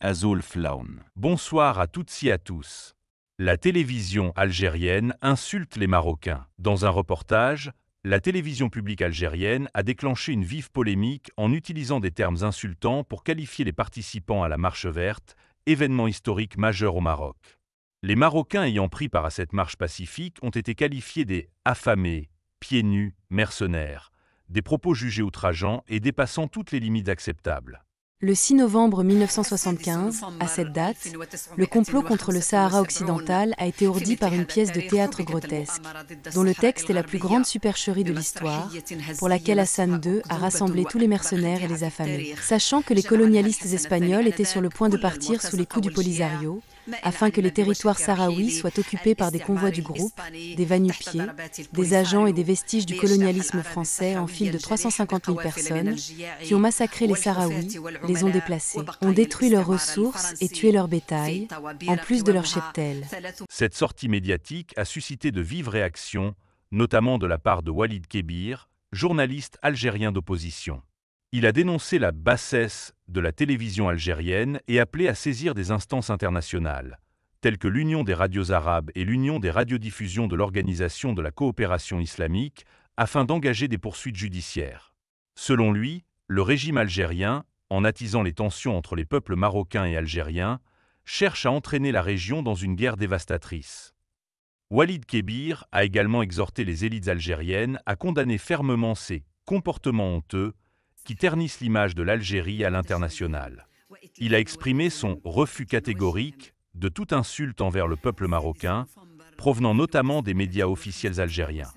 Azul Flaun. Bonsoir à toutes et à tous. La télévision algérienne insulte les Marocains. Dans un reportage, la télévision publique algérienne a déclenché une vive polémique en utilisant des termes insultants pour qualifier les participants à la Marche verte, événement historique majeur au Maroc. Les Marocains ayant pris part à cette marche pacifique ont été qualifiés des affamés, pieds nus, mercenaires, des propos jugés outrageants et dépassant toutes les limites acceptables. Le 6 novembre 1975, à cette date, le complot contre le Sahara occidental a été ourdi par une pièce de théâtre grotesque, dont le texte est la plus grande supercherie de l'histoire, pour laquelle Hassan II a rassemblé tous les mercenaires et les affamés. Sachant que les colonialistes espagnols étaient sur le point de partir sous les coups du Polisario, afin que les territoires sahraouis soient occupés par des convois du groupe, des va pieds des agents et des vestiges du colonialisme français en file de 350 000 personnes qui ont massacré les Sahraouis, les ont déplacés, ont détruit leurs ressources et tué leur bétail, en plus de leur cheptel. Cette sortie médiatique a suscité de vives réactions, notamment de la part de Walid Kebir, journaliste algérien d'opposition. Il a dénoncé la bassesse de la télévision algérienne et appelé à saisir des instances internationales, telles que l'Union des radios arabes et l'Union des radiodiffusions de l'Organisation de la coopération islamique, afin d'engager des poursuites judiciaires. Selon lui, le régime algérien, en attisant les tensions entre les peuples marocains et algériens, cherche à entraîner la région dans une guerre dévastatrice. Walid Kébir a également exhorté les élites algériennes à condamner fermement ces comportements honteux qui ternissent l'image de l'Algérie à l'international. Il a exprimé son refus catégorique de toute insulte envers le peuple marocain, provenant notamment des médias officiels algériens.